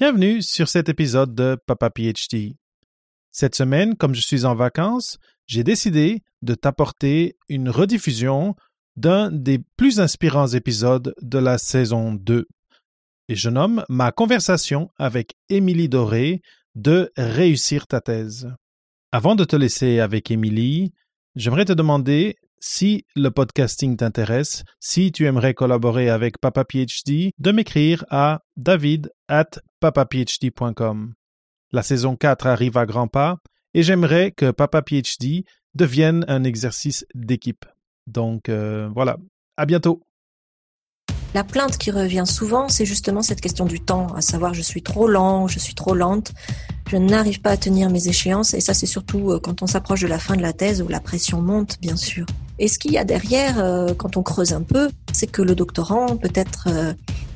Bienvenue sur cet épisode de Papa PhD. Cette semaine, comme je suis en vacances, j'ai décidé de t'apporter une rediffusion d'un des plus inspirants épisodes de la saison 2. Et je nomme ma conversation avec Émilie Doré de Réussir ta thèse. Avant de te laisser avec Émilie, j'aimerais te demander si le podcasting t'intéresse, si tu aimerais collaborer avec Papa PhD, de m'écrire à david papaphd.com. La saison 4 arrive à grands pas et j'aimerais que Papa PhD devienne un exercice d'équipe. Donc euh, voilà, à bientôt. La plainte qui revient souvent, c'est justement cette question du temps, à savoir je suis trop lent, je suis trop lente, je n'arrive pas à tenir mes échéances, et ça c'est surtout euh, quand on s'approche de la fin de la thèse où la pression monte, bien sûr. Et ce qu'il y a derrière, euh, quand on creuse un peu, c'est que le doctorant, peut-être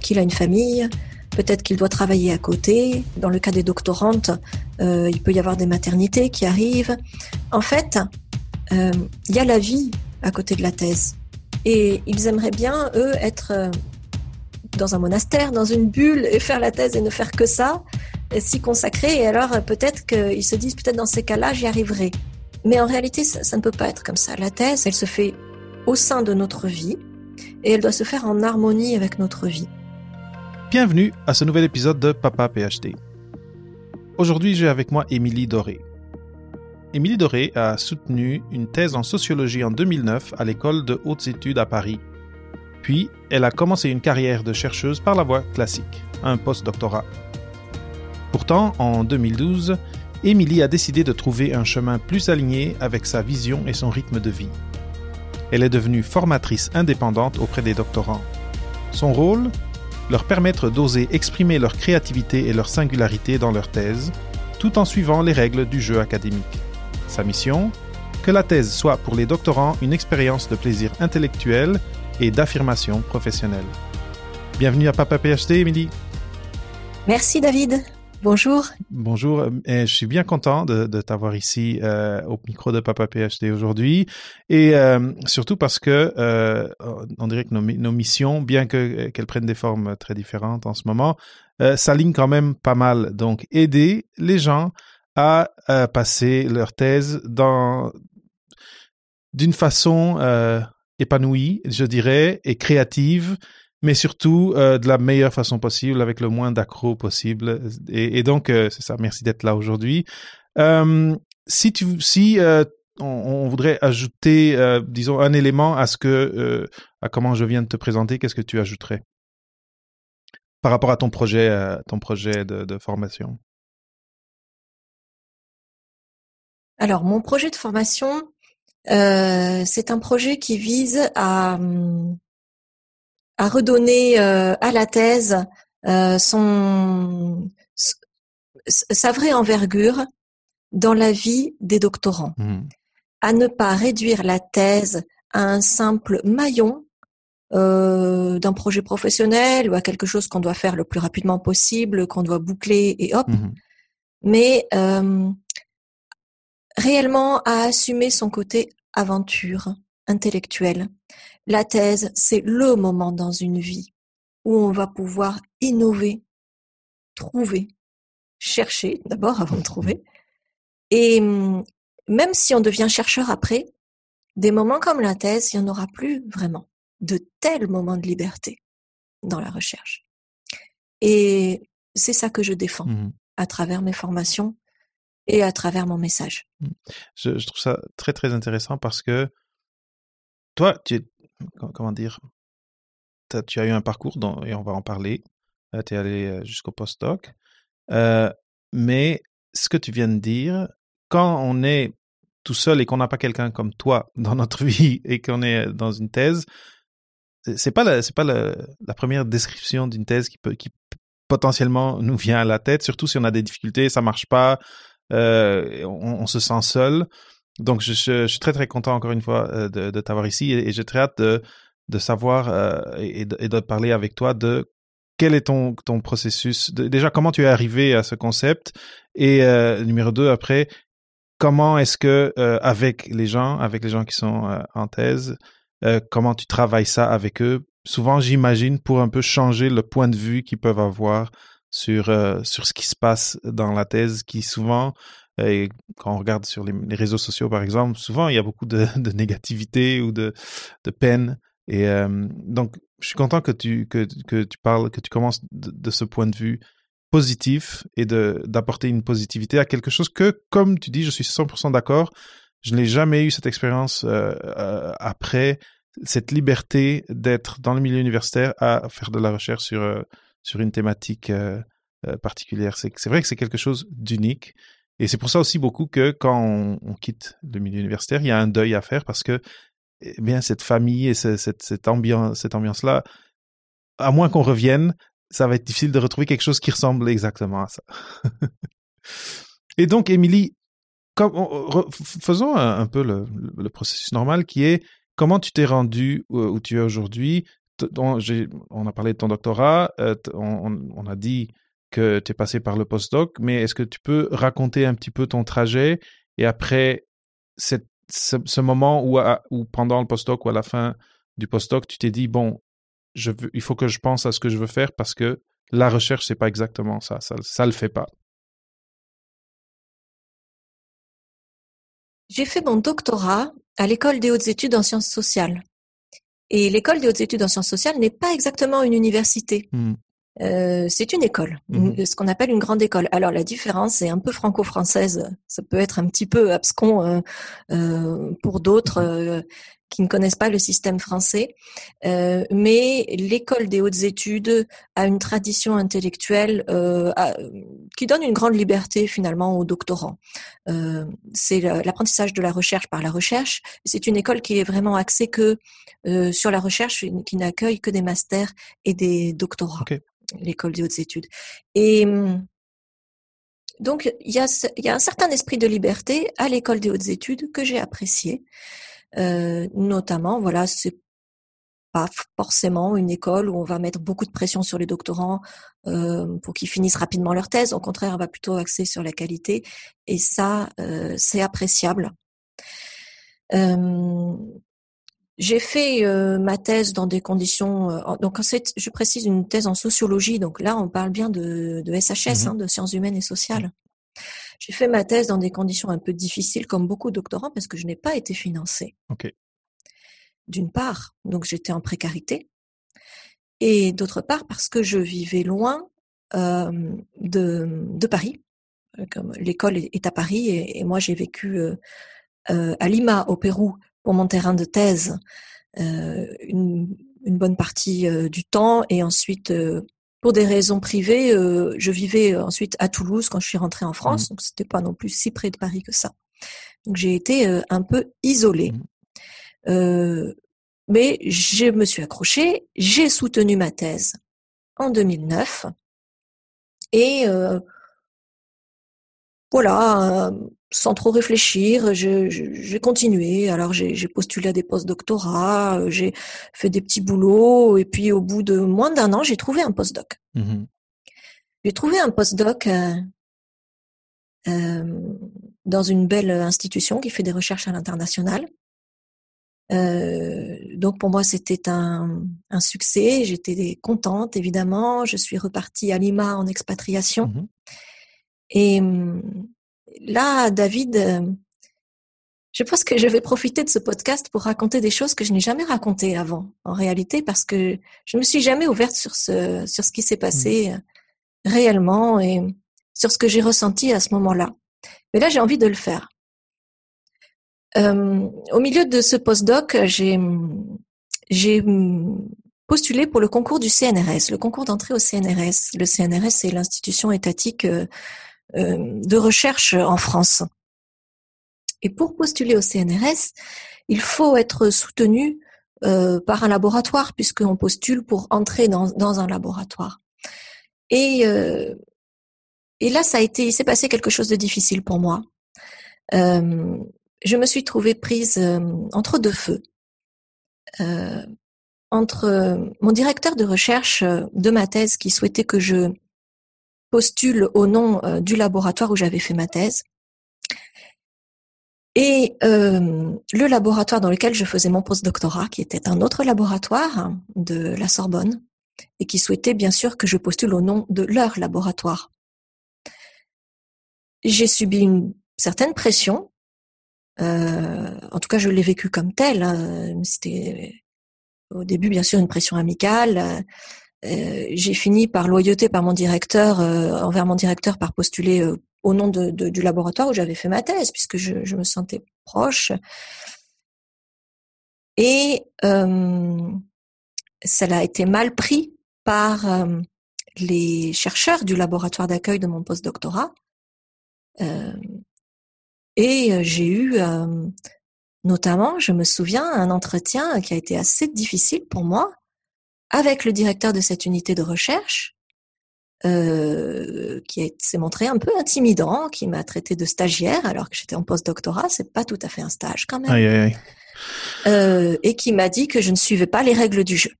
qu'il a une famille, Peut-être qu'il doit travailler à côté. Dans le cas des doctorantes, euh, il peut y avoir des maternités qui arrivent. En fait, euh, il y a la vie à côté de la thèse. Et ils aimeraient bien, eux, être euh, dans un monastère, dans une bulle, et faire la thèse et ne faire que ça, s'y consacrer. Et alors, peut-être qu'ils se disent, peut-être dans ces cas-là, j'y arriverai. Mais en réalité, ça ne peut pas être comme ça. La thèse, elle se fait au sein de notre vie, et elle doit se faire en harmonie avec notre vie. Bienvenue à ce nouvel épisode de Papa PhD. Aujourd'hui, j'ai avec moi Émilie Doré. Émilie Doré a soutenu une thèse en sociologie en 2009 à l'école de hautes études à Paris. Puis, elle a commencé une carrière de chercheuse par la voie classique, un post-doctorat. Pourtant, en 2012, Émilie a décidé de trouver un chemin plus aligné avec sa vision et son rythme de vie. Elle est devenue formatrice indépendante auprès des doctorants. Son rôle leur permettre d'oser exprimer leur créativité et leur singularité dans leur thèse, tout en suivant les règles du jeu académique. Sa mission Que la thèse soit pour les doctorants une expérience de plaisir intellectuel et d'affirmation professionnelle. Bienvenue à Papa PhD, Émilie. Merci David. Bonjour. Bonjour. Euh, je suis bien content de, t'avoir ici euh, au micro de Papa PhD aujourd'hui. Et euh, surtout parce que on dirait que nos, missions, bien que qu'elles prennent des formes très différentes en ce moment, s'alignent quand même pas mal. Donc aider les gens à, passer leur thèse d'une façon épanouie, je dirais, et créative mais surtout euh, de la meilleure façon possible, avec le moins d'accrocs possible. Et, donc, euh, c'est ça. Merci d'être là aujourd'hui. Euh, si tu, si on, voudrait ajouter, disons, un élément à ce que, à comment je viens de te présenter, qu'est-ce que tu ajouterais par rapport à ton projet, ton projet de, formation Alors, mon projet de formation, c'est un projet qui vise à hum, à redonner euh, à la thèse euh, son, sa vraie envergure dans la vie des doctorants, mmh. à ne pas réduire la thèse à un simple maillon euh, d'un projet professionnel ou à quelque chose qu'on doit faire le plus rapidement possible, qu'on doit boucler et hop, mmh. mais réellement à assumer son côté aventure intellectuelle la thèse, c'est le moment dans une vie où on va pouvoir innover, trouver, chercher d'abord avant de trouver. Et mm, même si on devient chercheur après, des moments comme la thèse, il n'y en aura plus vraiment de tels moments de liberté dans la recherche. Et c'est ça que je défends mmh à travers mes formations et à travers mon message. Mmh. Je, trouve ça très très intéressant parce que toi, tu, es comment dire, tu as eu un parcours, dont, et on va en parler, tu es allé euh, jusqu'au postdoc, euh, mais ce que tu viens de dire, quand on est tout seul et qu'on n'a pas quelqu'un comme toi dans notre vie et qu'on est dans une thèse, c'est pas la, pas la, première description d'une thèse qui peut, potentiellement nous vient à la tête, surtout si on a des difficultés, ça marche pas, euh, on, se sent seul. Donc, je, je, suis très, très content encore une fois euh, de, de t'avoir ici et, j'ai très hâte de, de savoir euh, et, de, et, de, parler avec toi de quel est ton, ton processus. déjà, comment tu es arrivé à ce concept et euh, numéro deux, après, comment est-ce que avec les gens, avec les gens qui sont en thèse, comment tu travailles ça avec eux Souvent, j'imagine, pour un peu changer le point de vue qu'ils peuvent avoir sur, sur ce qui se passe dans la thèse, qui souvent euh, et quand on regarde sur les, réseaux sociaux, par exemple, souvent il y a beaucoup de, négativité ou de, peine. Et euh, donc, je suis content que tu, que, tu parles, que tu commences de, ce point de vue positif et d'apporter une positivité à quelque chose que, comme tu dis, je suis 100% d'accord. Je n'ai jamais eu cette expérience euh, après cette liberté d'être dans le milieu universitaire à faire de la recherche sur, sur une thématique particulière. C'est vrai que c'est quelque chose d'unique et c'est pour ça aussi beaucoup que quand on, quitte le milieu universitaire, il y a un deuil à faire parce que eh bien cette famille et cette, cette, ambiance, cette ambiance-là, à moins qu'on revienne, ça va être difficile de retrouver quelque chose qui ressemble exactement à ça. et donc, Émilie, faisons un, peu le, le, processus normal qui est comment tu t'es rendu euh, où, tu es aujourd'hui. On, on a parlé de ton doctorat, euh, on, on, a dit que tu es passé par le postdoc, mais est-ce que tu peux raconter un petit peu ton trajet et après ce, moment où, pendant le postdoc ou à la fin du postdoc, tu t'es dit, bon, je il faut que je pense à ce que je veux faire parce que la recherche, n'est pas exactement ça, ça, ça le fait pas. J'ai fait mon doctorat à l'école des hautes études en sciences sociales. Et l'école des hautes études en sciences sociales n'est pas exactement une université. Hmm. Euh, c'est une école, mhm. ce qu'on appelle une grande école. Alors la différence est un peu franco-française, ça peut être un petit peu abscon euh, euh pour d'autres mhm. euh, qui ne connaissent pas le système français, mais l'école des hautes études a une tradition intellectuelle qui donne une grande liberté finalement aux doctorants. c'est l'apprentissage de la recherche par la recherche. C'est une école qui est vraiment axée que sur la recherche, qui n'accueille que des masters et des doctorats l'école des hautes études. Et hum, donc, il y a, y a, un certain esprit de liberté à l'école des hautes études que j'ai apprécié. Euh, notamment, voilà, c'est pas forcément une école où on va mettre beaucoup de pression sur les doctorants euh, pour qu'ils finissent rapidement leur thèse. Au contraire, on va plutôt axer sur la qualité. Et ça, euh, c'est appréciable. J'ai fait euh, ma thèse dans des conditions. Euh, donc, je précise une thèse en sociologie. Donc là, on parle bien de, SHS, mhm. hein, de sciences humaines et sociales. J'ai fait ma thèse dans des conditions un peu difficiles, comme beaucoup de doctorants, parce que je n'ai pas été financée. D'une part, donc j'étais en précarité, et d'autre part parce que je vivais loin euh, de, Paris. l'école est à Paris, et, et moi j'ai vécu à Lima, au Pérou, pour mon terrain de thèse euh, une, une, bonne partie euh, du temps et ensuite euh, pour des raisons privées euh, je vivais ensuite à Toulouse quand je suis rentrée en France mmh. donc c'était pas non plus si près de Paris que ça donc j'ai été un peu isolée mmh. mais je me suis accrochée j'ai soutenu ma thèse en 2009 et voilà, euh, sans trop réfléchir, j'ai continué. Alors j'ai postulé à des post-doctorats, euh, j'ai fait des petits boulots, et puis au bout de moins d'un an, j'ai trouvé un post-doc. Mmh j'ai trouvé un post-doc euh, dans une belle institution qui fait des recherches à l'international. donc pour moi, c'était un, succès. J'étais contente, évidemment. Je suis repartie à Lima en expatriation. Mmh et mmh, là, David, euh, je pense que je vais profiter de ce podcast pour raconter des choses que je n'ai jamais racontées avant, en réalité, parce que je ne me suis jamais ouverte sur ce, sur ce qui s'est mmh. passé euh, réellement et sur ce que j'ai ressenti à ce moment-là. Mais là, j'ai envie de le faire. Euh, au milieu de ce postdoc, j'ai, mmh, j'ai postulé pour le concours du CNRS, le concours d'entrée au CNRS. Le CNRS, c'est l'institution étatique euh, de recherche en France. Et pour postuler au CNRS, il faut être soutenu euh, par un laboratoire, puisqu'on postule pour entrer dans, un laboratoire. Et, euh, et là, ça a été, il s'est passé quelque chose de difficile pour moi. je me suis trouvée prise entre deux feux. entre mon directeur de recherche de ma thèse qui souhaitait que je postule au nom euh, du laboratoire où j'avais fait ma thèse. Et euh, le laboratoire dans lequel je faisais mon postdoctorat, qui était un autre laboratoire de la Sorbonne, et qui souhaitait bien sûr que je postule au nom de leur laboratoire. J'ai subi une certaine pression, euh, en tout cas je l'ai vécu comme telle, hein, c'était au début bien sûr une pression amicale, euh, j'ai fini par loyauté par mon directeur, euh, envers mon directeur, par postuler euh, au nom du laboratoire où j'avais fait ma thèse, puisque je, me sentais proche. Et ça a été mal pris par les chercheurs du laboratoire d'accueil de mon postdoctorat. et j'ai eu notamment, je me souviens, un entretien qui a été assez difficile pour moi, avec le directeur de cette unité de recherche, euh, qui s'est montré un peu intimidant, qui m'a traité de stagiaire alors que j'étais en post-doctorat, c'est pas tout à fait un stage quand même, euh, et qui m'a dit que je ne suivais pas les règles du jeu.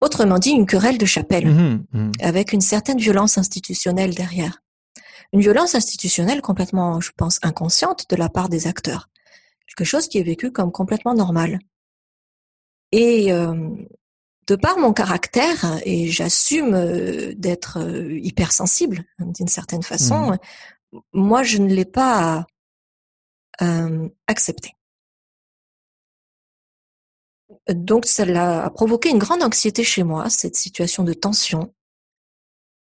Autrement dit, une querelle de chapelle, mmh, mmh. avec une certaine violence institutionnelle derrière. Une violence institutionnelle complètement, je pense, inconsciente de la part des acteurs. Quelque chose qui est vécu comme complètement normal. Et euh, de par mon caractère, et j'assume euh, d'être euh, hypersensible d'une certaine façon, mmh. moi je ne l'ai pas euh, accepté. Donc ça a provoqué une grande anxiété chez moi, cette situation de tension.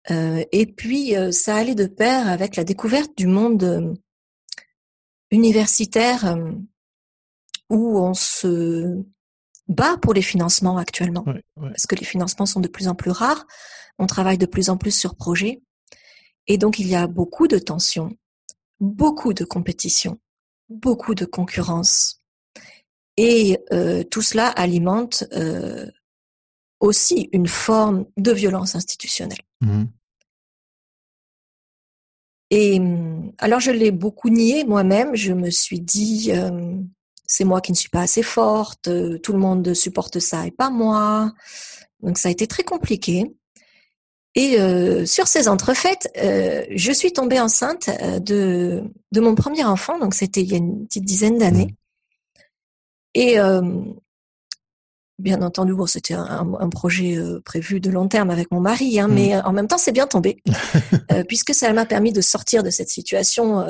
et puis ça allait de pair avec la découverte du monde universitaire où on se bas pour les financements actuellement, parce que les financements sont de plus en plus rares, on travaille de plus en plus sur projet et donc il y a beaucoup de tensions, beaucoup de compétition, beaucoup de concurrence, et euh, tout cela alimente euh, aussi une forme de violence institutionnelle. Mmh. Et hum, alors je l'ai beaucoup nié moi-même, je me suis dit... Euh, c'est moi qui ne suis pas assez forte, euh, tout le monde supporte ça et pas moi. Donc ça a été très compliqué. Et euh, sur ces entrefaites, euh, je suis tombée enceinte de, de mon premier enfant, donc c'était il y a une petite dizaine d'années. Mmh. Et bien entendu, bon, c'était un, projet prévu de long terme avec mon mari, hein, mais mmh. en même temps, c'est bien tombé, puisque ça m'a permis de sortir de cette situation,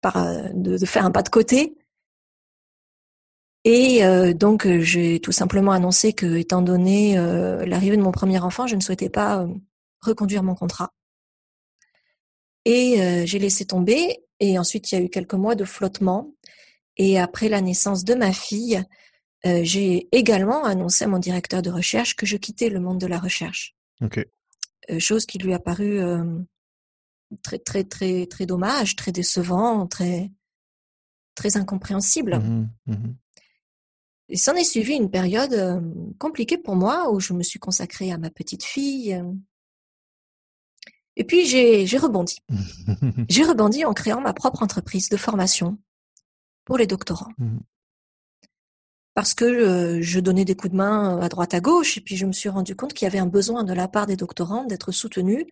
par, de, faire un pas de côté et euh, donc euh, j'ai tout simplement annoncé que, étant donné euh, l'arrivée de mon premier enfant, je ne souhaitais pas reconduire mon contrat. Et j'ai laissé tomber. Et ensuite, il y a eu quelques mois de flottement. Et après la naissance de ma fille, j'ai également annoncé à mon directeur de recherche que je quittais le monde de la recherche. Okay. chose qui lui a paru très très très très dommage, très décevant, très très incompréhensible. Mmh mmh ça s'en est suivi une période euh, compliquée pour moi où je me suis consacrée à ma petite fille. Euh. Et puis j'ai rebondi. j'ai rebondi en créant ma propre entreprise de formation pour les doctorants. Mmh Parce que euh, je donnais des coups de main à droite à gauche et puis je me suis rendu compte qu'il y avait un besoin de la part des doctorants d'être soutenus.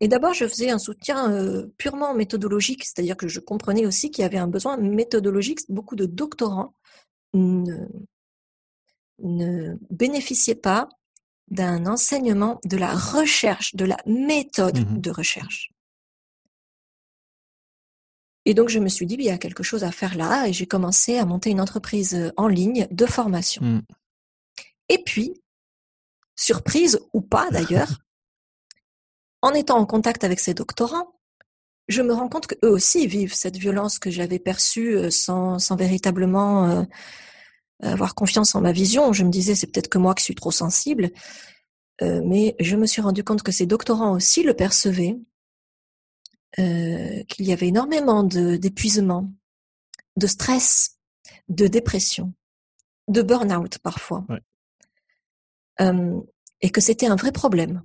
et d'abord, je faisais un soutien purement méthodologique, c'est-à-dire que je comprenais aussi qu'il y avait un besoin méthodologique. Beaucoup de doctorants ne, ne bénéficiez pas d'un enseignement de la recherche, de la méthode mmh de recherche. Et donc je me suis dit, ben, il y a quelque chose à faire là, et j'ai commencé à monter une entreprise euh, en ligne de formation. Mmh. Et puis, surprise ou pas d'ailleurs, en étant en contact avec ces doctorants, je me rends compte qu'eux aussi vivent cette violence que j'avais perçue euh, sans, véritablement euh, euh, avoir confiance en ma vision. Je me disais, c'est peut-être que moi qui suis trop sensible. mais je me suis rendu compte que ces doctorants aussi le percevaient, qu'il y avait énormément d'épuisement, de, stress, de dépression, de burn-out parfois. et que c'était un vrai problème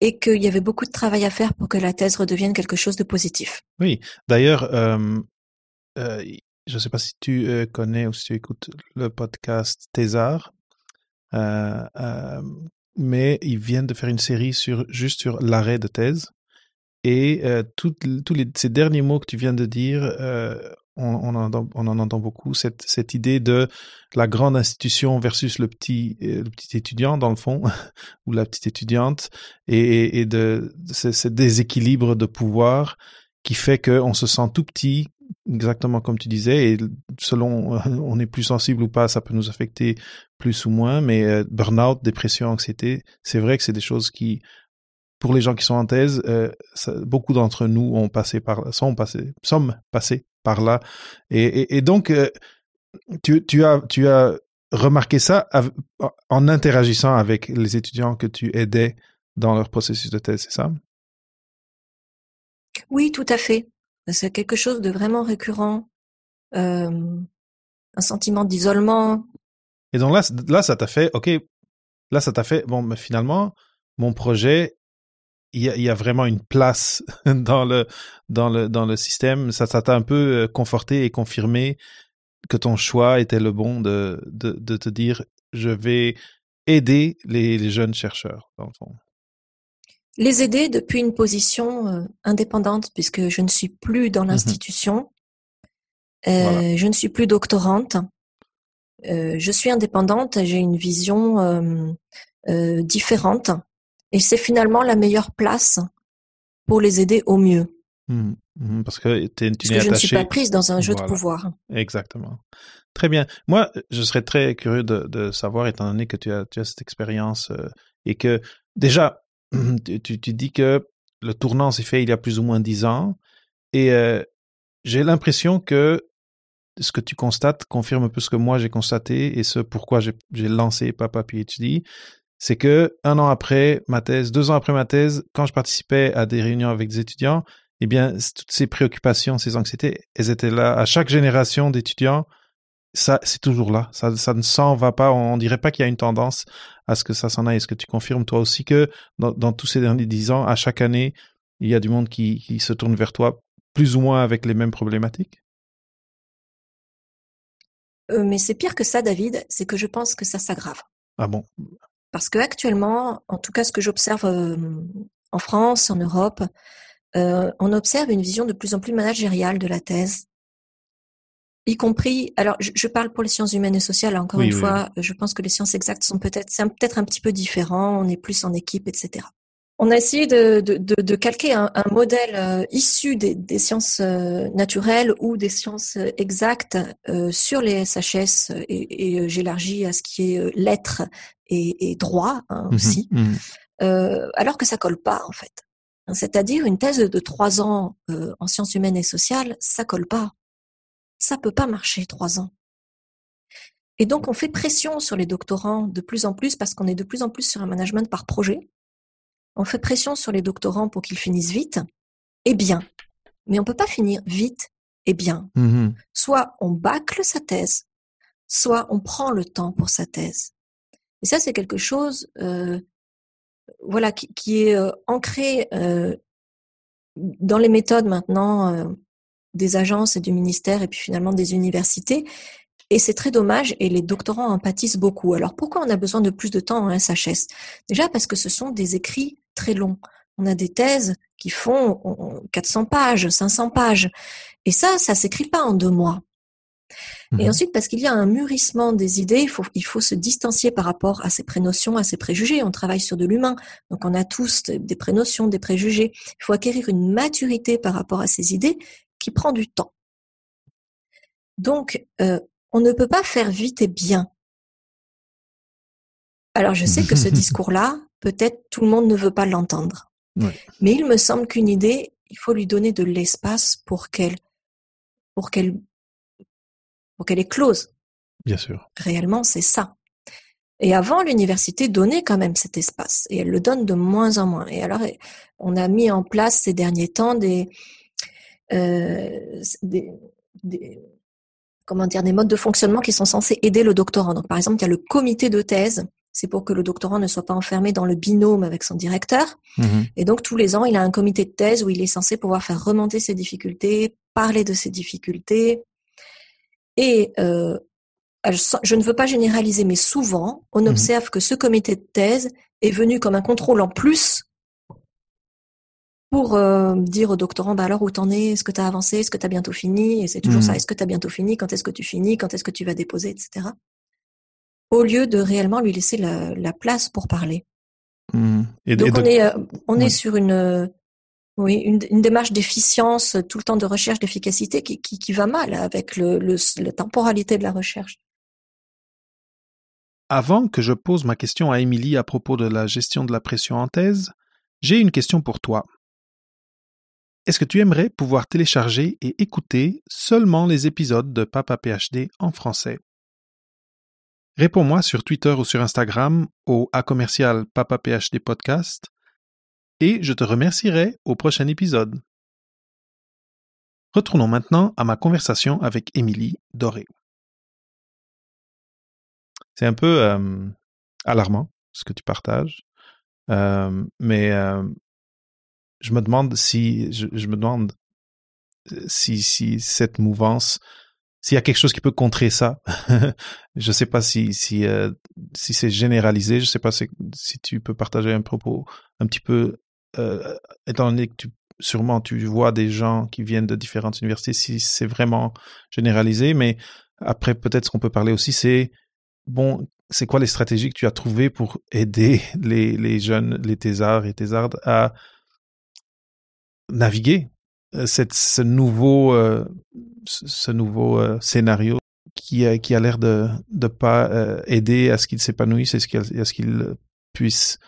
et qu'il y avait beaucoup de travail à faire pour que la thèse redevienne quelque chose de positif. Oui, d'ailleurs, euh, euh, je ne sais pas si tu euh, connais ou si tu écoutes le podcast Thésard, mais ils viennent de faire une série sur, juste sur l'arrêt de thèse. Et tous ces derniers mots que tu viens de dire on, en, entend, beaucoup, cette, idée de la grande institution versus le petit, euh, le petit étudiant, dans le fond, ou la petite étudiante, et, de, ce, déséquilibre de pouvoir qui fait qu'on se sent tout petit, exactement comme tu disais, et selon on est plus sensible ou pas, ça peut nous affecter plus ou moins, mais euh, burn-out, dépression, anxiété, c'est vrai que c'est des choses qui pour les gens qui sont en thèse, euh, beaucoup d'entre nous ont passé par, sont passés, sommes passés par là. Et, et, donc, euh, tu, tu, as, tu as remarqué ça en interagissant avec les étudiants que tu aidais dans leur processus de thèse, c'est ça Oui, tout à fait. C'est quelque chose de vraiment récurrent. Euh, un sentiment d'isolement. Et donc là, là ça t'a fait, ok, là, ça t'a fait, bon, mais finalement, mon projet, il y, a, vraiment une place dans le, dans le, dans le système. Ça, ça t'a un peu euh, conforté et confirmé que ton choix était le bon de, de, te dire je vais aider les, jeunes chercheurs, dans le fond. Les aider depuis une position euh, indépendante, puisque je ne suis plus dans mmh l'institution, euh, je ne suis plus doctorante, je suis indépendante, j'ai une vision différente et c'est finalement la meilleure place pour les aider au mieux. Mmh, mmh, parce que, tu es que je ne suis pas prise dans un jeu de pouvoir. Exactement. Très bien. Moi, je serais très curieux de, savoir, étant donné que tu as, cette expérience euh, et que déjà, tu, tu, dis que le tournant s'est fait il y a plus ou moins dix ans et euh, j'ai l'impression que ce que tu constates confirme un peu ce que moi j'ai constaté et ce pourquoi j'ai lancé Papa PhD, c'est que un an après ma thèse, deux ans après ma thèse, quand je participais à des réunions avec des étudiants, eh bien, toutes ces préoccupations, ces anxiétés, elles étaient là. À chaque génération d'étudiants, ça, c'est toujours là. Ça, ne s'en va pas. On, ne dirait pas qu'il y a une tendance à ce que ça s'en aille. Est-ce que tu confirmes toi aussi que dans, tous ces derniers dix ans, à chaque année, il y a du monde qui, se tourne vers toi, plus ou moins avec les mêmes problématiques? Euh, mais c'est pire que ça, David, c'est que je pense que ça s'aggrave. Ah bon parce que actuellement, en tout cas, ce que j'observe euh, en France, en Europe, euh, on observe une vision de plus en plus managériale de la thèse y compris, alors je, parle pour les sciences humaines et sociales, hein, encore une fois, je pense que les sciences exactes sont peut-être, c'est peut-être un petit peu différent, on est plus en équipe, etc. On a essayé de, calquer un, modèle euh, issu des, sciences naturelles ou des sciences exactes sur les SHS et, et j'élargis à ce qui est l'être et, droit hein, mmh aussi, mmh euh, alors que ça colle pas en fait. C'est-à-dire une thèse de trois ans euh, en sciences humaines et sociales, ça colle pas. Ça peut pas marcher trois ans. Et donc on fait pression sur les doctorants de plus en plus parce qu'on est de plus en plus sur un management par projet. On fait pression sur les doctorants pour qu'ils finissent vite et eh bien. Mais on peut pas finir vite et eh bien. Mmh soit on bâcle sa thèse, soit on prend le temps pour sa thèse. Et ça, c'est quelque chose, euh, voilà, qui, est euh, ancré euh, dans les méthodes maintenant des agences et du ministère et puis finalement des universités. Et c'est très dommage et les doctorants en pâtissent beaucoup. Alors pourquoi on a besoin de plus de temps en SHS Déjà parce que ce sont des écrits très longs. On a des thèses qui font 400 pages, 500 pages. Et ça, ça s'écrit pas en deux mois. Et mhm. ensuite, parce qu'il y a un mûrissement des idées, il faut, se distancier par rapport à ses prénotions, à ses préjugés. On travaille sur de l'humain, donc on a tous des prénotions, des préjugés. Il faut acquérir une maturité par rapport à ces idées qui prend du temps. Donc, euh, on ne peut pas faire vite et bien. Alors, je sais que ce discours-là, peut-être tout le monde ne veut pas l'entendre. Mais il me semble qu'une idée, il faut lui donner de l'espace pour qu'elle pour qu'elle donc elle est close. Bien sûr. Réellement, c'est ça. Et avant, l'université donnait quand même cet espace, et elle le donne de moins en moins. Et alors, on a mis en place ces derniers temps euh, des, des, comment dire, des modes de fonctionnement qui sont censés aider le doctorant. Donc, par exemple, il y a le comité de thèse. C'est pour que le doctorant ne soit pas enfermé dans le binôme avec son directeur. Mm-hmm. Et donc, tous les ans, il a un comité de thèse où il est censé pouvoir faire remonter ses difficultés, parler de ses difficultés, et euh, je ne veux pas généraliser, mais souvent, on mmh observe que ce comité de thèse est venu comme un contrôle en plus pour euh, dire au doctorant, bah alors où t'en es, est-ce que tu as avancé, est-ce que tu as bientôt fini, et c'est toujours ça, mmh. est-ce que tu as bientôt fini, quand est-ce que tu finis, quand est-ce que tu vas déposer, etc. Au lieu de réellement lui laisser la, place pour parler. Mmh. Et, Donc on, est euh, sur une, oui, une, démarche d'efficience, euh, tout le temps de recherche d'efficacité qui, va mal avec la temporalité de la recherche. Avant que je pose ma question à Émilie à propos de la gestion de la pression en thèse, j'ai une question pour toi. Est-ce que tu aimerais pouvoir télécharger et écouter seulement les épisodes de Papa PhD en français? Réponds-moi sur Twitter ou sur Instagram au A commercial Podcast et je te remercierai au prochain épisode. Retournons maintenant à ma conversation avec Émilie Doré. C'est un peu euh, alarmant ce que tu partages, euh, mais euh, je me demande si je, me demande si, si cette mouvance s'il y a quelque chose qui peut contrer ça. je ne sais pas si si, c'est généralisé. Je ne sais pas si, tu peux partager un propos un petit peu euh, étant donné que tu, sûrement tu vois des gens qui viennent de différentes universités, si c'est vraiment généralisé, mais après peut-être ce qu'on peut parler aussi, c'est bon, c'est quoi les stratégies que tu as trouvées pour aider les, les jeunes, les thésards et thésardes à naviguer euh, cette, ce nouveau, euh, ce nouveau scénario qui, qui a l'air de ne pas aider à ce qu'ils s'épanouissent et à ce qu'ils puissent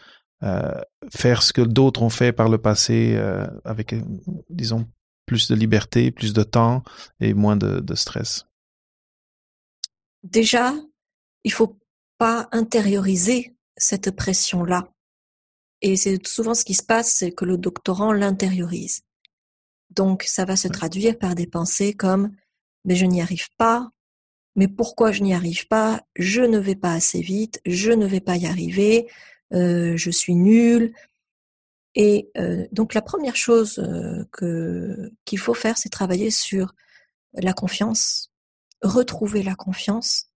euh, faire ce que d'autres ont fait par le passé euh, avec, disons, plus de liberté, plus de temps et moins de, de stress Déjà, il faut pas intérioriser cette pression-là. Et c'est souvent ce qui se passe, c'est que le doctorant l'intériorise. Donc, ça va se traduire par des pensées comme mais je n'y arrive pas, mais pourquoi je n'y arrive pas, je ne vais pas assez vite, je ne vais pas y arriver, euh, je suis nulle. Et euh, donc la première chose euh, que qu'il faut faire, c'est travailler sur la confiance, retrouver la confiance.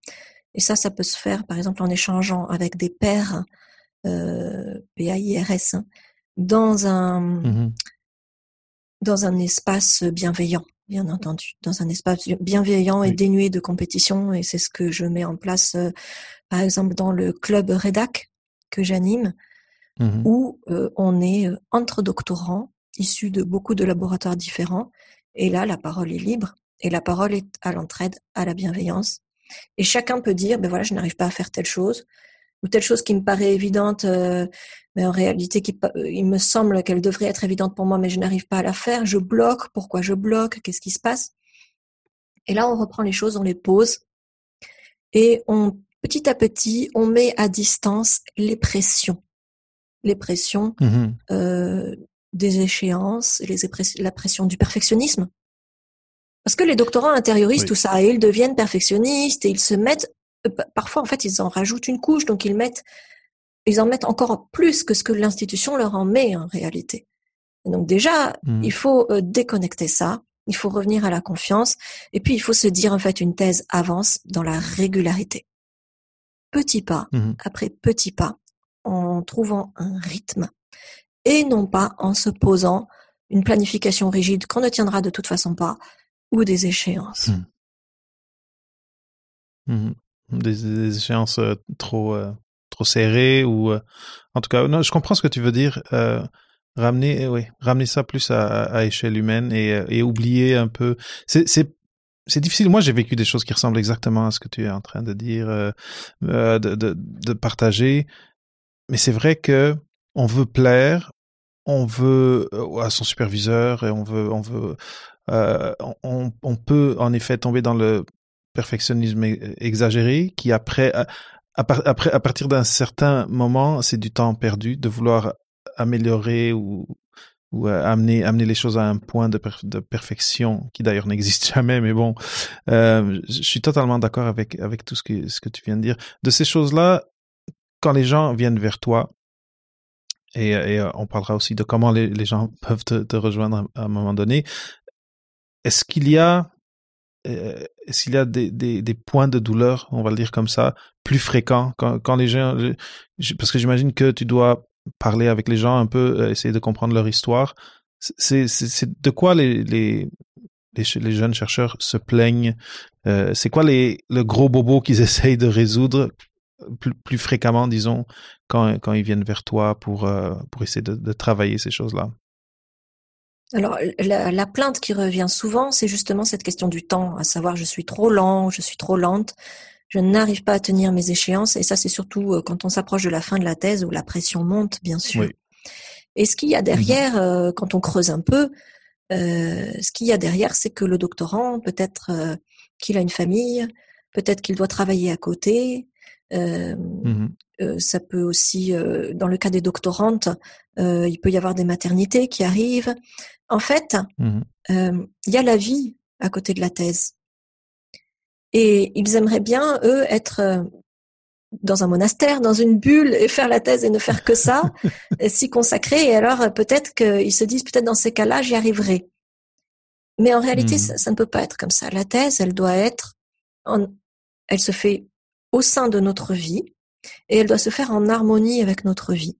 Et ça, ça peut se faire, par exemple, en échangeant avec des pairs, euh, PAIRS, hein, dans un mmh dans un espace bienveillant bien entendu, dans un espace bienveillant et dénué de compétition. Et c'est ce que je mets en place, par exemple, dans le club Redac, que j'anime, mmh où euh, on est euh, entre doctorants issus de beaucoup de laboratoires différents. Et là, la parole est libre et la parole est à l'entraide, à la bienveillance. Et chacun peut dire, ben voilà, je n'arrive pas à faire telle chose ou telle chose qui me paraît évidente, euh, mais en réalité, qui, il me semble qu'elle devrait être évidente pour moi, mais je n'arrive pas à la faire. Je bloque. Pourquoi je bloque Qu'est-ce qui se passe Et là, on reprend les choses, on les pose et on petit à petit, on met à distance les pressions, les pressions mm-hmm. euh, des échéances, les la pression du perfectionnisme. Parce que les doctorants intériorisent tout ça et ils deviennent perfectionnistes et ils se mettent, euh, parfois en fait, ils en rajoutent une couche, donc ils mettent, ils en mettent encore plus que ce que l'institution leur en met en réalité. donc déjà, mm. il faut euh, déconnecter ça, il faut revenir à la confiance et puis il faut se dire en fait une thèse avance dans la régularité petit pas mmh après petit pas, en trouvant un rythme et non pas en se posant une planification rigide qu'on ne tiendra de toute façon pas ou des échéances. Mmh. Mmh des, échéances euh, trop, euh, trop serrées ou euh, en tout cas, je comprends ce que tu veux dire. ramener, eh oui, ramener ça plus à, échelle humaine et, et oublier un peu. C'est c'est difficile. Moi, j'ai vécu des choses qui ressemblent exactement à ce que tu es en train de dire, euh, euh, de, partager. Mais c'est vrai que on veut plaire, on veut euh, à son superviseur et on veut, on veut, on, peut en effet tomber dans le perfectionnisme exagéré qui après, après, à partir d'un certain moment, c'est du temps perdu de vouloir améliorer ou ou euh, amener, amener les choses à un point de, de perfection qui d'ailleurs n'existe jamais, mais bon, euh, je suis totalement d'accord avec, avec tout ce que, ce que tu viens de dire. De ces choses-là, quand les gens viennent vers toi, et, euh, on parlera aussi de comment les, les gens peuvent te, rejoindre à un moment donné, est-ce qu'il y a, est-ce qu'il y a des, des, des, points de douleur, on va le dire comme ça, plus fréquents quand, quand les gens, parce que j'imagine que tu dois parler avec les gens un peu, euh, essayer de comprendre leur histoire. C'est de quoi les, jeunes chercheurs se plaignent euh, C'est quoi les, le gros bobo qu'ils essayent de résoudre euh, plus, fréquemment, disons, quand, ils viennent vers toi pour, essayer de, travailler ces choses-là alors, la, plainte qui revient souvent, c'est justement cette question du temps, à savoir je suis trop lent, je suis trop lente, je n'arrive pas à tenir mes échéances, et ça c'est surtout euh, quand on s'approche de la fin de la thèse où la pression monte, bien sûr. Et ce qu'il y a derrière, mhm. euh, quand on creuse un peu, euh, ce qu'il y a derrière, c'est que le doctorant, peut-être qu'il a une famille, peut-être qu'il doit travailler à côté. Mhm. ça peut aussi, dans le cas des doctorantes, il peut y avoir des maternités qui arrivent. En fait, mhm. il y a la vie à côté de la thèse. Et ils aimeraient bien, eux, être euh, dans un monastère, dans une bulle, et faire la thèse et ne faire que ça, s'y consacrer. Et alors, euh, peut-être qu'ils se disent, peut-être dans ces cas-là, j'y arriverai. Mais en réalité, mmh. ça, ne peut pas être comme ça. La thèse, elle doit être, en, elle se fait au sein de notre vie, et elle doit se faire en harmonie avec notre vie.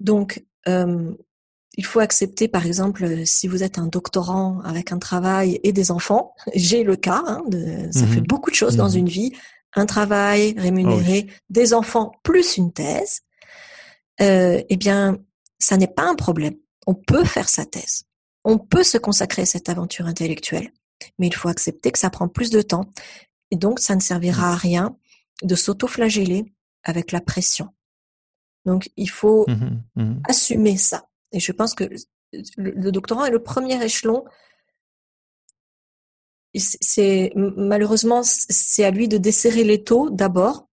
Donc, euh, il faut accepter, par exemple, euh, si vous êtes un doctorant avec un travail et des enfants, j'ai le cas, hein, de, ça fait mhm. beaucoup de choses dans mhm. une vie, un travail rémunéré, ah des enfants plus une thèse, euh, eh bien, ça n'est pas un problème. On peut faire sa thèse. On peut se consacrer à cette aventure intellectuelle, mais il faut accepter que ça prend plus de temps. Et donc, ça ne servira mmh. à rien de s'auto-flageller avec la pression. Donc, il faut mmh mmh assumer ça et je pense que le, doctorant est le premier échelon. C'est malheureusement c'est à lui de desserrer les taux d'abord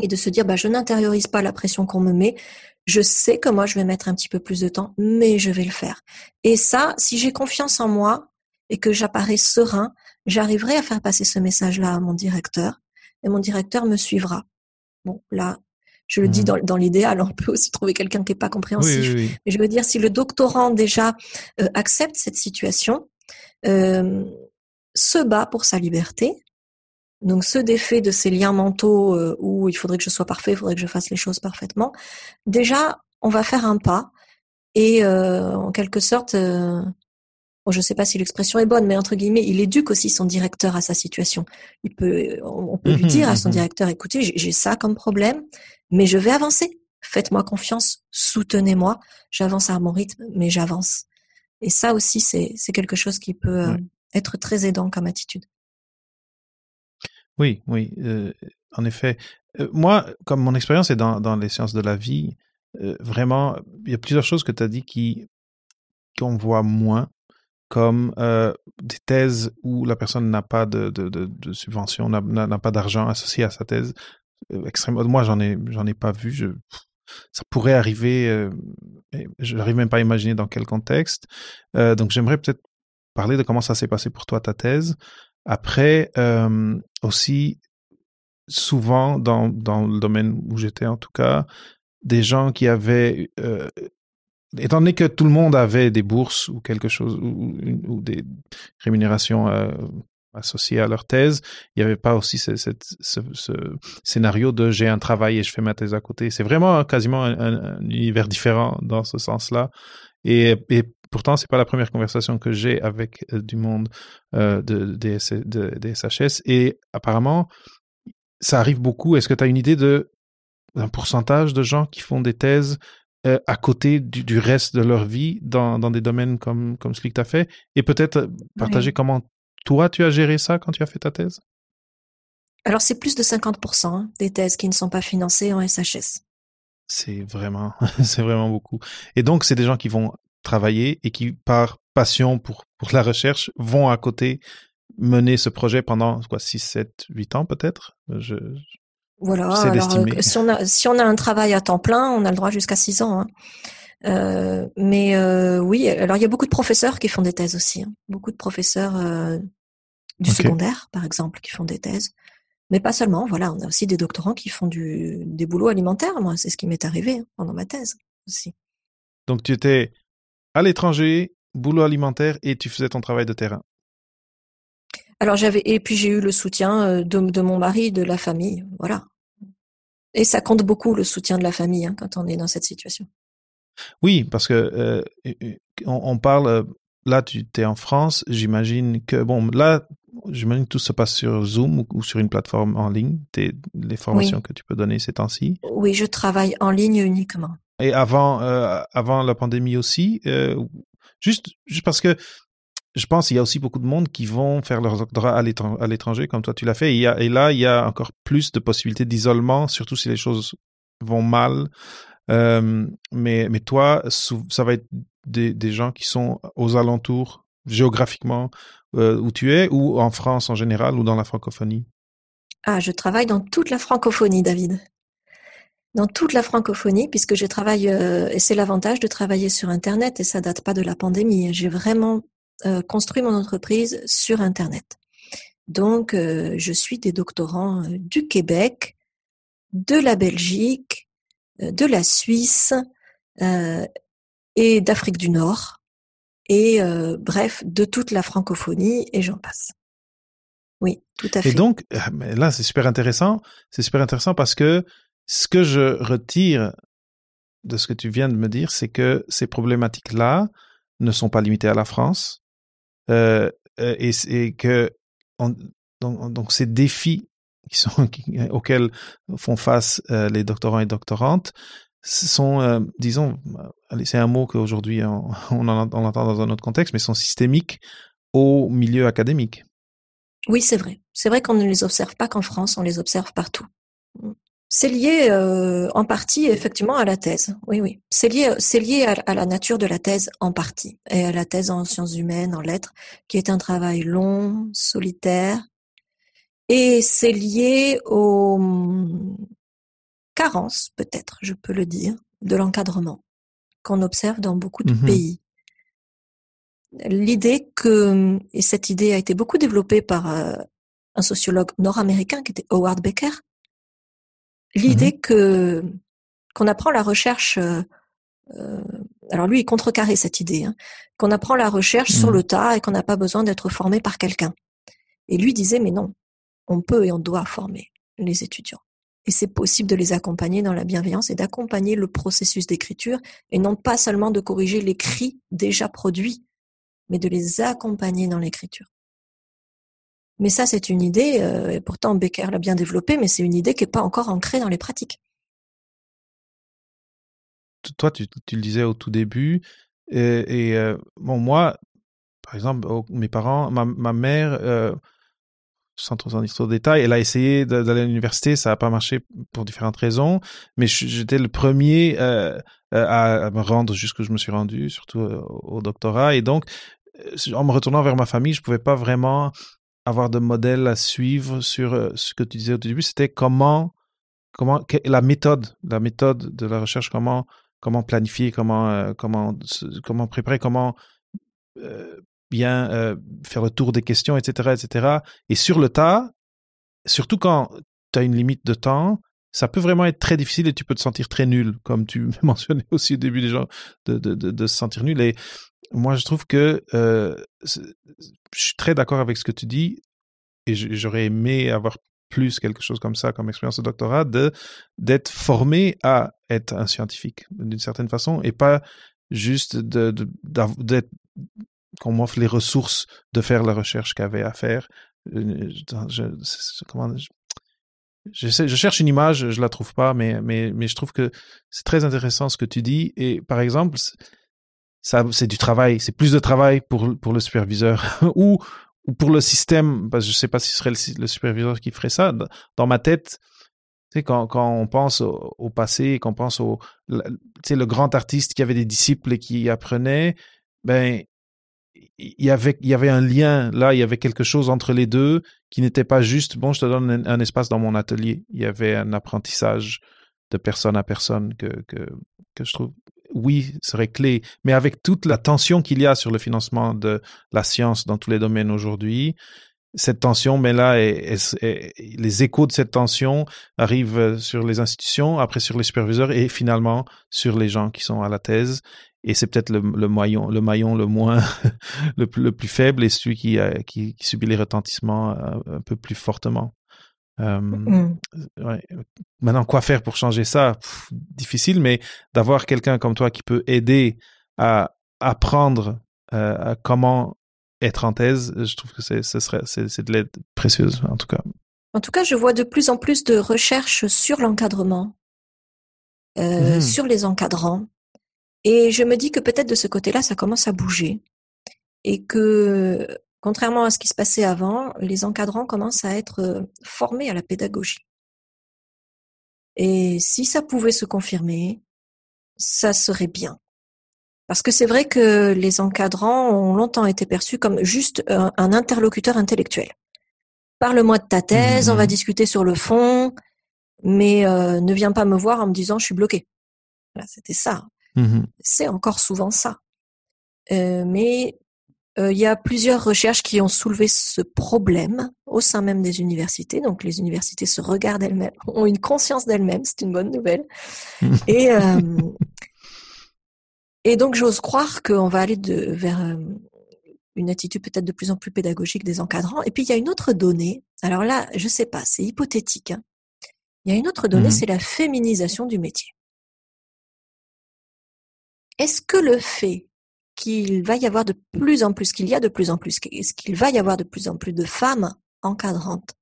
et de se dire bah je n'intériorise pas la pression qu'on me met. Je sais que moi je vais mettre un petit peu plus de temps, mais je vais le faire. Et ça, si j'ai confiance en moi et que j'apparais serein, j'arriverai à faire passer ce message-là à mon directeur et mon directeur me suivra. Bon, là, je le dis mhm. dans, dans l'idéal, on peut aussi trouver quelqu'un qui n'est pas compréhensif. Mais je veux dire, si le doctorant déjà euh, accepte cette situation, euh, se bat pour sa liberté, donc se défait de ses liens mentaux euh, où il faudrait que je sois parfait, il faudrait que je fasse les choses parfaitement, déjà, on va faire un pas et en quelque sorte je ne sais pas si l'expression est bonne, mais entre guillemets, il éduque aussi son directeur à sa situation. Il peut, on, peut lui mmh, dire mmh, à mmh, son directeur, écoutez, j'ai ça comme problème, mais je vais avancer. Faites-moi confiance, soutenez-moi. J'avance à mon rythme, mais j'avance. Et ça aussi, c'est quelque chose qui peut euh, être très aidant comme attitude. Oui, oui, euh, en effet. Euh, moi, comme mon expérience est dans, dans, les sciences de la vie, vraiment, il y a plusieurs choses que tu as dit qui qu'on voit moins comme euh, des thèses où la personne n'a pas de, de, subvention, n'a pas d'argent associé à sa thèse. Euh, moi, j'en ai, j'en ai pas vu. Je, ça pourrait arriver. Euh, je n'arrive même pas à imaginer dans quel contexte. donc, j'aimerais peut-être parler de comment ça s'est passé pour toi, ta thèse. Après, aussi, souvent, dans, dans le domaine où j'étais en tout cas, des gens qui avaient étant donné que tout le monde avait des bourses ou quelque chose, ou, ou des rémunérations euh, associées à leur thèse, il n'y avait pas aussi ce, ce, scénario de j'ai un travail et je fais ma thèse à côté. C'est vraiment quasiment un, univers différent dans ce sens-là. Et, et pourtant, c'est pas la première conversation que j'ai avec euh, du monde euh, de, des, de, des SHS. Et apparemment, ça arrive beaucoup. Est-ce que tu as une idée d'un pourcentage de gens qui font des thèses euh, à côté du, reste de leur vie dans, des domaines comme, comme celui que tu as fait et peut-être euh, partager comment toi tu as géré ça quand tu as fait ta thèse Alors c'est plus de 50% hein, des thèses qui ne sont pas financées en SHS. C'est vraiment, c'est vraiment beaucoup. Et donc c'est des gens qui vont travailler et qui par passion pour, la recherche vont à côté mener ce projet pendant quoi 6, 7, 8 ans peut-être voilà. Alors, euh, si, on a, un travail à temps plein, on a le droit jusqu'à 6 ans. Hein. Euh, mais euh, oui, alors il y a beaucoup de professeurs qui font des thèses aussi. Hein. Beaucoup de professeurs du secondaire, par exemple, qui font des thèses. Mais pas seulement, voilà, on a aussi des doctorants qui font du, des boulots alimentaires. Moi, c'est ce qui m'est arrivé hein, pendant ma thèse aussi. Donc tu étais à l'étranger, boulot alimentaire, et tu faisais ton travail de terrain. Alors j'avais et puis j'ai eu le soutien euh, de, mon mari, de la famille, voilà. Et ça compte beaucoup le soutien de la famille hein, quand on est dans cette situation. Oui, parce que euh, on, parle euh, là, tu es en France, j'imagine que bon là, j'imagine que tout se passe sur Zoom ou, sur une plateforme en ligne. les formations que tu peux donner ces temps-ci. Oui, je travaille en ligne uniquement. Et avant, avant la pandémie aussi, juste, juste parce que je pense qu'il y a aussi beaucoup de monde qui vont faire leurs droits à l'étranger, comme toi tu l'as fait. Et, là, il y a encore plus de possibilités d'isolement, surtout si les choses vont mal. Euh, mais, mais toi, ça va être des, gens qui sont aux alentours, géographiquement, euh, où tu es, ou en France en général, ou dans la francophonie Ah, je travaille dans toute la francophonie, David. Dans toute la francophonie, puisque je travaille, euh, et c'est l'avantage de travailler sur Internet, et ça date pas de la pandémie. Hein. J'ai vraiment euh, construit mon entreprise sur Internet. Donc, euh, je suis des doctorants euh, du Québec, de la Belgique, de la Suisse et d'Afrique du Nord, et bref, de toute la francophonie, et j'en passe. Oui, tout à fait. Et donc, ah, là, c'est super intéressant. C'est super intéressant parce que ce que je retire de ce que tu viens de me dire, c'est que ces problématiques-là ne sont pas limitées à la France, euh, euh, et, que donc, ces défis qui sont, auxquels font face euh, les doctorants et doctorantes sont, disons, c'est un mot qu'aujourd'hui on entend dans un autre contexte, mais sont systémiques au milieu académique. Oui, c'est vrai. C'est vrai qu'on ne les observe pas qu'en France, on les observe partout. C'est lié euh, en partie effectivement à la thèse. Oui, oui. C'est lié, c'est lié à, la nature de la thèse en partie et à la thèse en sciences humaines, en lettres, qui est un travail long, solitaire, et c'est lié aux carences, peut-être, je peux le dire, de l'encadrement qu'on observe dans beaucoup de mmh pays. L'idée que, et cette idée a été beaucoup développée par euh, un sociologue nord-américain qui était Howard Becker, l'idée mmh que qu'on apprend la recherche. Euh, euh, alors lui, il contrecarrait cette idée, hein, qu'on apprend la recherche sur mmh. le tas et qu'on n'a pas besoin d'être formé par quelqu'un. Et lui disait, mais non, on peut et on doit former les étudiants. Et c'est possible de les accompagner dans la bienveillance et d'accompagner le processus d'écriture et non pas seulement de corriger l'écrit déjà produit, mais de les accompagner dans l'écriture. Mais ça, c'est une idée, euh, et pourtant Becker l'a bien développée, mais c'est une idée qui n'est pas encore ancrée dans les pratiques. Toi, tu, le disais au tout début, et, et euh, bon, moi, par exemple, mes parents, ma, ma mère, euh, sans trop en dire trop de détails, elle a essayé d'aller à l'université, ça n'a pas marché pour différentes raisons, mais j'étais le premier euh, à, me rendre jusqu'où je me suis rendu, surtout au doctorat, et donc en me retournant vers ma famille, je ne pouvais pas vraiment avoir de modèles à suivre sur euh, ce que tu disais au début, c'était comment, comment la méthode, la méthode de la recherche, comment, comment planifier, comment, euh, comment, comment préparer, comment euh, bien faire le tour des questions, etc., etc. Et sur le tas, surtout quand tu as une limite de temps, ça peut vraiment être très difficile et tu peux te sentir très nul, comme tu mentionnais aussi au début des gens, de, de, de, de se sentir nul. Et moi, je trouve que euh, je suis très d'accord avec ce que tu dis et j'aurais aimé avoir plus quelque chose comme ça comme expérience de doctorat, de d'être formé à être un scientifique d'une certaine façon et pas juste de, d'être qu'on m'offre les ressources de faire la recherche qu'avait à faire. Euh, je, comment, je, sais, je, cherche une image, je la trouve pas, mais, mais, mais je trouve que c'est très intéressant ce que tu dis. Et par exemple, c'est du travail, c'est plus de travail pour pour le superviseur ou ou pour le système parce que je sais pas si ce serait le, superviseur qui ferait ça. Dans ma tête, tu quand on pense au, passé, qu'on pense au tu sais le grand artiste qui avait des disciples et qui apprenait, ben il y avait il y avait un lien là, il y avait quelque chose entre les deux qui n'était pas juste bon, je te donne un, espace dans mon atelier. Il y avait un apprentissage de personne à personne que, que, que je trouve oui, serait clé. Mais avec toute la tension qu'il y a sur le financement de la science dans tous les domaines aujourd'hui, cette tension, mais là, et, les échos de cette tension arrivent sur les institutions, après sur les superviseurs et finalement sur les gens qui sont à la thèse. Et c'est peut-être le, maillon, le maillon le moins, le, plus faible et celui qui, subit les retentissements euh, un peu plus fortement. Mmh. Maintenant, quoi faire pour changer ça Difficile, mais d'avoir quelqu'un comme toi qui peut aider à apprendre euh, à comment être en thèse, je trouve que c'est ce serait c'est de l'aide précieuse en tout cas. En tout cas, je vois de plus en plus de recherches sur l'encadrement, euh, mmh. sur les encadrants, et je me dis que peut-être de ce côté-là, ça commence à bouger et que Contrairement à ce qui se passait avant, les encadrants commencent à être euh, formés à la pédagogie. Et si ça pouvait se confirmer, ça serait bien. Parce que c'est vrai que les encadrants ont longtemps été perçus comme juste euh, un, interlocuteur intellectuel. Parle-moi de ta thèse, on va mmh discuter sur le fond, mais euh, ne viens pas me voir en me disant je suis bloqué. Voilà, C'était ça. Mmh c'est encore souvent ça. mais euh, il y a plusieurs recherches qui ont soulevé ce problème au sein même des universités. Donc les universités se regardent elles-mêmes, ont une conscience d'elles-mêmes, c'est une bonne nouvelle. et, euh, et donc j'ose croire qu'on va aller de, vers euh, une attitude peut-être de plus en plus pédagogique des encadrants. Et puis il y a une autre donnée. Alors là, je ne sais pas, c'est hypothétique. Hein. Il y a une autre donnée, mhm. c'est la féminisation du métier. Est-ce que le fait qu'il va y avoir de plus en plus, qu'il y a de plus en plus, qu'il va y avoir de plus en plus de femmes encadrantes,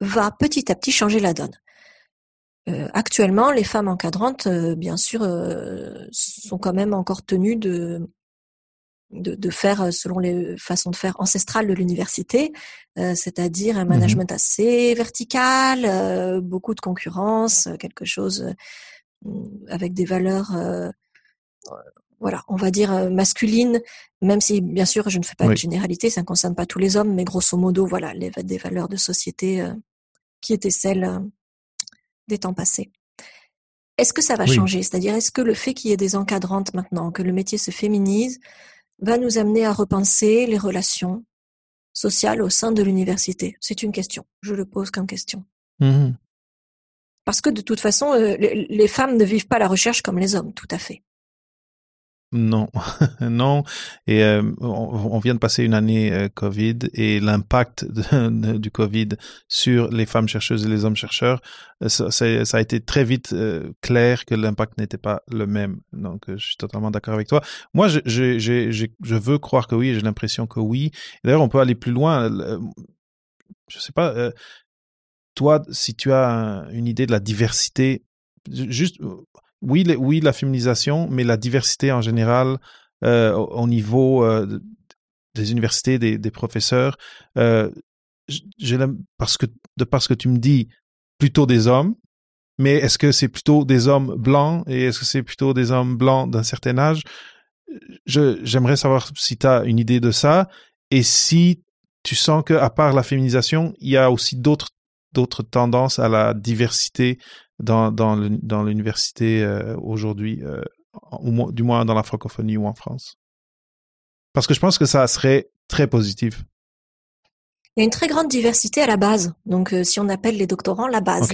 va petit à petit changer la donne. Euh, actuellement, les femmes encadrantes, euh, bien sûr, euh, sont quand même encore tenues de, de, faire, selon les façons de faire ancestrales de l'université, c'est-à-dire un mmh management assez vertical, beaucoup de concurrence, quelque chose avec des valeurs voilà, on va dire euh, masculine, même si bien sûr je ne fais pas de généralité, ça ne concerne pas tous les hommes, mais grosso modo, voilà, les, des valeurs de société euh, qui étaient celles euh, des temps passés. Est-ce que ça va changer C'est-à-dire, est-ce que le fait qu'il y ait des encadrantes maintenant, que le métier se féminise, va nous amener à repenser les relations sociales au sein de l'université C'est une question. Je le pose comme question. Mmh Parce que de toute façon, les femmes ne vivent pas la recherche comme les hommes, tout à fait. Non, non. Et euh, on, vient de passer une année euh, Covid et l'impact du Covid sur les femmes chercheuses et les hommes chercheurs, euh, ça, a été très vite clair que l'impact n'était pas le même. Donc, je suis totalement d'accord avec toi. Moi, je, veux croire que oui, j'ai l'impression que oui. D'ailleurs, on peut aller plus loin. je ne sais pas. toi, si tu as une idée de la diversité, juste oui, oui, la féminisation, mais la diversité en général euh, au, niveau euh, des universités, des, professeurs. Euh, je parce que de parce que tu me dis plutôt des hommes, mais est-ce que c'est plutôt des hommes blancs et est-ce que c'est plutôt des hommes blancs d'un certain âge J'aimerais savoir si tu as une idée de ça et si tu sens que à part la féminisation, il y a aussi d'autres d'autres tendances à la diversité dans, dans l'université euh, aujourd'hui, euh, du moins dans la francophonie ou en France? Parce que je pense que ça serait très positif. Il y a une très grande diversité à la base. Donc, euh, si on appelle les doctorants la base.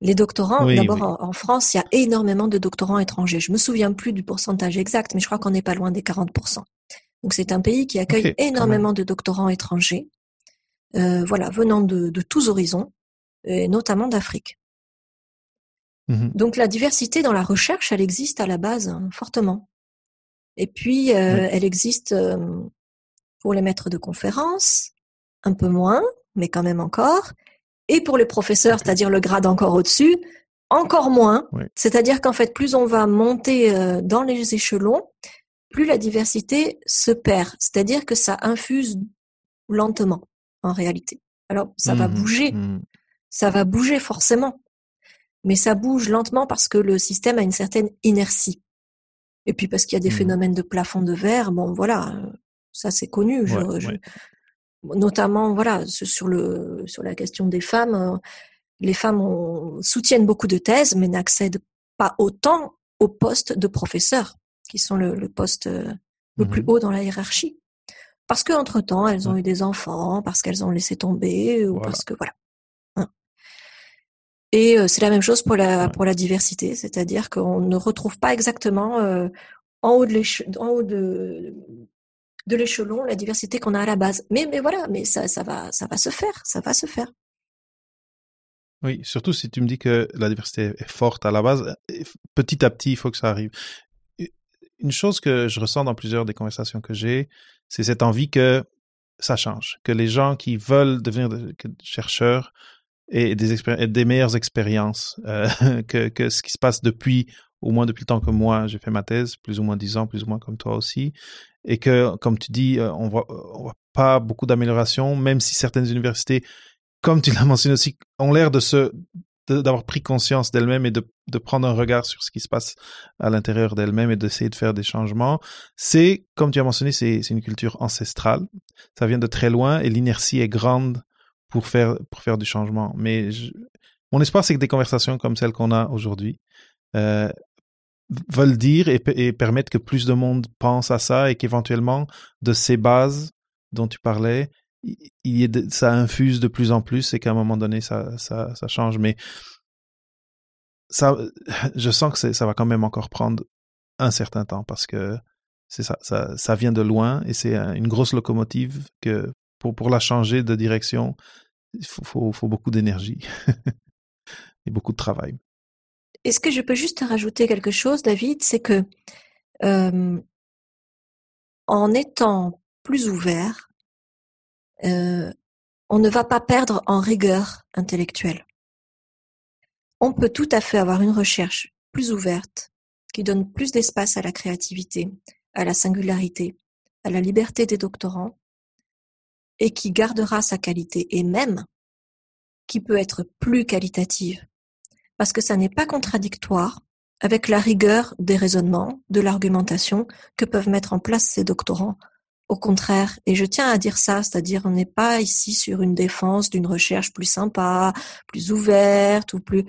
Les doctorants, d'abord en, France, il y a énormément de doctorants étrangers. Je me souviens plus du pourcentage exact, mais je crois qu'on n'est pas loin des 40%. Donc, c'est un pays qui accueille énormément de doctorants étrangers, voilà, venant de, de tous horizons, et notamment d'Afrique. Mhm. Donc la diversité dans la recherche, elle existe à la base hein, fortement. Et puis, euh, elle existe euh, pour les maîtres de conférences, un peu moins, mais quand même encore. Et pour les professeurs, c'est-à-dire le grade encore au-dessus, encore moins. C'est-à-dire qu'en fait, plus on va monter euh, dans les échelons, plus la diversité se perd. C'est-à-dire que ça infuse lentement, en réalité. Alors, ça va mmh bouger. Mmh ça va bouger forcément mais ça bouge lentement parce que le système a une certaine inertie. Et puis parce qu'il y a des mmh. phénomènes de plafond de verre, bon voilà, euh, ça c'est connu. Notamment voilà sur le sur la question des femmes, euh, les femmes soutiennent beaucoup de thèses, mais n'accèdent pas autant au poste de professeurs, qui sont le, poste euh, le plus mmh. haut dans la hiérarchie, parce quentre temps elles ont eu des enfants, parce qu'elles ont laissé tomber ou parce que voilà. Et euh, c'est la même chose pour la, pour la diversité, c'est-à-dire qu'on ne retrouve pas exactement euh, en haut de, haut de, de l'échelon la diversité qu'on a à la base. Mais, mais voilà, mais ça, ça, va, ça va se faire, ça va se faire. Oui, surtout si tu me dis que la diversité est forte à la base, euh, petit à petit, il faut que ça arrive. Une chose que je ressens dans plusieurs des conversations que j'ai, c'est cette envie que ça change, que les gens qui veulent devenir chercheurs et des, des meilleures expériences euh, que, ce qui se passe depuis, au moins depuis le temps que moi j'ai fait ma thèse, plus ou moins dix ans, plus ou moins comme toi aussi, et que, comme tu dis, euh, on voit, euh, on voit pas beaucoup d'amélioration, même si certaines universités, comme tu l'as mentionné aussi, ont l'air de se d'avoir pris conscience d'elle-même et de, de, prendre un regard sur ce qui se passe à l'intérieur d'elle-même et d'essayer de faire des changements. C'est, comme tu as mentionné, c'est une culture ancestrale. Ça vient de très loin et l'inertie est grande pour faire, pour faire du changement. Mais mon espoir, c'est que des conversations comme celles qu'on a aujourd'hui euh, veulent dire et, permettre permettent que plus de monde pense à ça et qu'éventuellement, de ces bases dont tu parlais, il y ça infuse de plus en plus et qu'à un moment donné, ça, change. Mais ça, euh, je sens que ça va quand même encore prendre un certain temps parce que c'est ça, ça, ça, vient de loin et c'est une grosse locomotive que pour, la changer de direction, il faut, beaucoup d'énergie et beaucoup de travail. Est-ce que je peux juste rajouter quelque chose, David C'est que euh, en étant plus ouvert, euh, on ne va pas perdre en rigueur intellectuelle. On peut tout à fait avoir une recherche plus ouverte, qui donne plus d'espace à la créativité, à la singularité, à la liberté des doctorants, et qui gardera sa qualité et même qui peut être plus qualitative. Parce que ça n'est pas contradictoire avec la rigueur des raisonnements, de l'argumentation que peuvent mettre en place ces doctorants. Au contraire, et je tiens à dire ça, c'est-à-dire on n'est pas ici sur une défense d'une recherche plus sympa, plus ouverte ou plus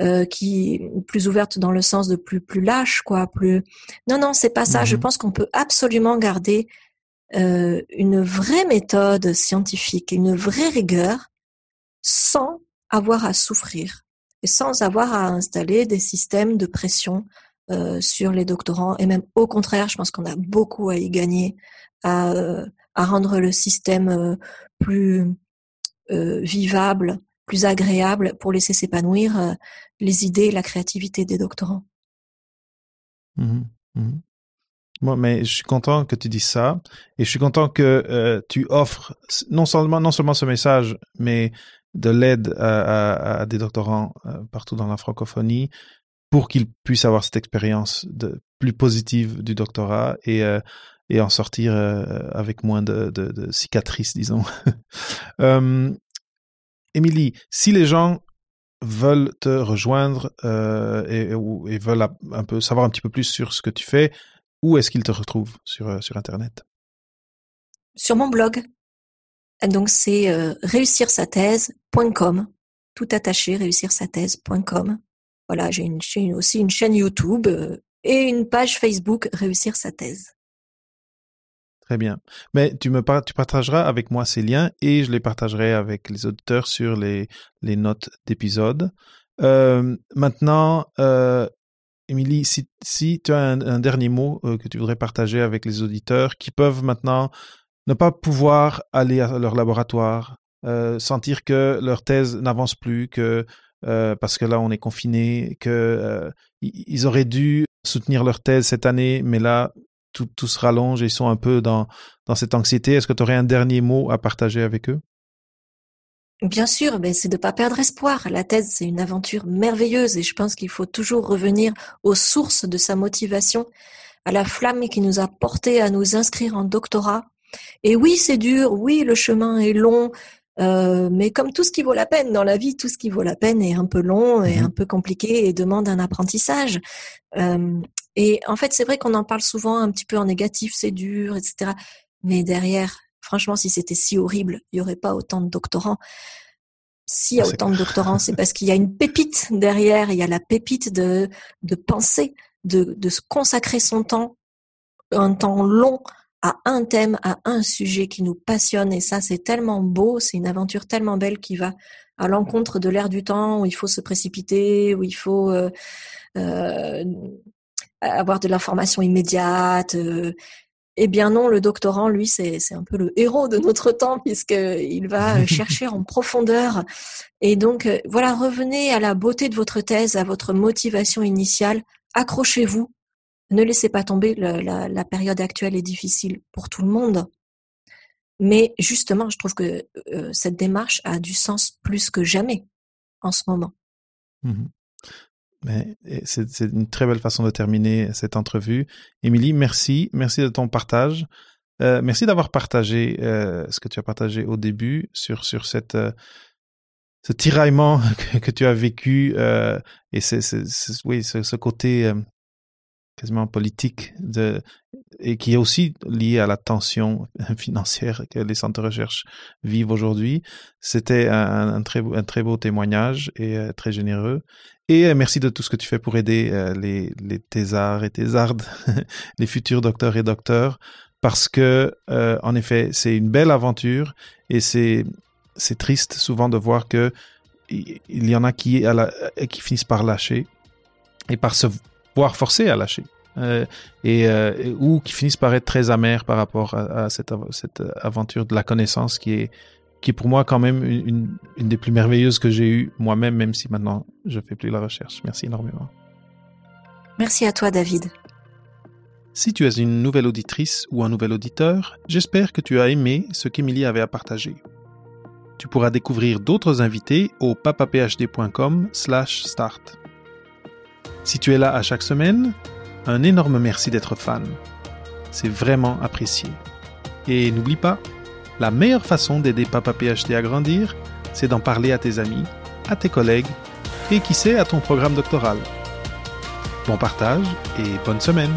euh, qui plus ouverte dans le sens de plus plus lâche quoi, plus non non c'est pas ça. Je mmh pense qu'on peut absolument garder euh, une vraie méthode scientifique, une vraie rigueur, sans avoir à souffrir et sans avoir à installer des systèmes de pression euh, sur les doctorants. Et même au contraire, je pense qu'on a beaucoup à y gagner, à, euh, à rendre le système plus vivable, plus agréable pour laisser s'épanouir les idées et la créativité des doctorants. Mmh mmh moi, mais je suis content que tu dises ça et je suis content que euh, tu offres non seulement, non seulement ce message, mais de l'aide à, des doctorants euh, partout dans la francophonie pour qu'ils puissent avoir cette expérience de, plus positive du doctorat et, euh, et en sortir avec moins de, de, de cicatrices, disons. Émilie, si les gens veulent te rejoindre et, et, veulent un peu savoir un petit peu plus sur ce que tu fais, où est-ce qu'il te retrouve sur, euh, sur Internet Sur mon blog. Donc c'est euh, réussirsathèse.com. Tout attaché, réussirsathèse.com. Voilà, j'ai une, aussi une chaîne YouTube euh, et une page Facebook Réussir sa thèse. Très bien. Mais tu me tu partageras avec moi ces liens et je les partagerai avec les auditeurs sur les, les notes d'épisode. maintenant, Émilie, si, tu as un, dernier mot euh, que tu voudrais partager avec les auditeurs qui peuvent maintenant ne pas pouvoir aller à leur laboratoire, euh, sentir que leur thèse n'avance plus, que euh, parce que là on est confiné, que ils auraient dû soutenir leur thèse cette année, mais là tout, se rallonge et ils sont un peu dans cette anxiété. Est-ce que tu aurais un dernier mot à partager avec eux Bien sûr, mais c'est de ne pas perdre espoir. La thèse, c'est une aventure merveilleuse et je pense qu'il faut toujours revenir aux sources de sa motivation, à la flamme qui nous a porté à nous inscrire en doctorat. Et oui, c'est dur, oui, le chemin est long, euh, mais comme tout ce qui vaut la peine dans la vie, tout ce qui vaut la peine est un peu long, et mmh un peu compliqué et demande un apprentissage. Euh, et en fait, c'est vrai qu'on en parle souvent un petit peu en négatif, c'est dur, etc. Mais derrière, Franchement, si c'était si horrible, il n'y aurait pas autant de doctorants. S'il y a ah, autant de doctorants, c'est parce qu'il y a une pépite derrière, il y a la pépite de, penser, de, se consacrer son temps, un temps long, à un thème, à un sujet qui nous passionne. Et ça, c'est tellement beau, c'est une aventure tellement belle qui va à l'encontre de l'ère du temps où il faut se précipiter, où il faut euh, euh, avoir de l'information immédiate, euh, eh bien non, le doctorant, lui, c'est un peu le héros de notre temps puisqu'il va euh, chercher en profondeur. Et donc, euh, voilà, revenez à la beauté de votre thèse, à votre motivation initiale. Accrochez-vous. Ne laissez pas tomber. la, période actuelle est difficile pour tout le monde. Mais justement, je trouve que euh, cette démarche a du sens plus que jamais en ce moment. Mmh c'est une très belle façon de terminer cette entrevue. Émilie, merci. Merci de ton partage. Euh, merci d'avoir partagé euh, ce que tu as partagé au début sur, sur cette, euh, ce tiraillement que, tu as vécu et c'est oui, ce, côté quasiment politique de, et qui est aussi lié à la tension financière que les centres de recherche vivent aujourd'hui. C'était un, un, très, un très beau témoignage et très généreux. Et euh, merci de tout ce que tu fais pour aider euh, les, les thésards et thésardes, les futurs docteurs et docteurs, parce que, euh, en effet, c'est une belle aventure et c'est triste souvent de voir que il y en a qui, à qui finissent par lâcher et par se voir forcés à lâcher. et, ou qui finissent par être très amers par rapport à, à cette, cette, aventure de la connaissance qui est qui est pour moi quand même une, des plus merveilleuses que j'ai eues moi-même, même si maintenant je fais plus la recherche. Merci énormément. Merci à toi, David. Si tu es une nouvelle auditrice ou un nouvel auditeur, j'espère que tu as aimé ce qu'Emilie avait à partager. Tu pourras découvrir d'autres invités au papaphd.com/slash start. Si tu es là à chaque semaine, un énorme merci d'être fan. C'est vraiment apprécié. Et n'oublie pas, la meilleure façon d'aider Papa PhD à grandir, c'est d'en parler à tes amis, à tes collègues et qui sait à ton programme doctoral. Bon partage et bonne semaine!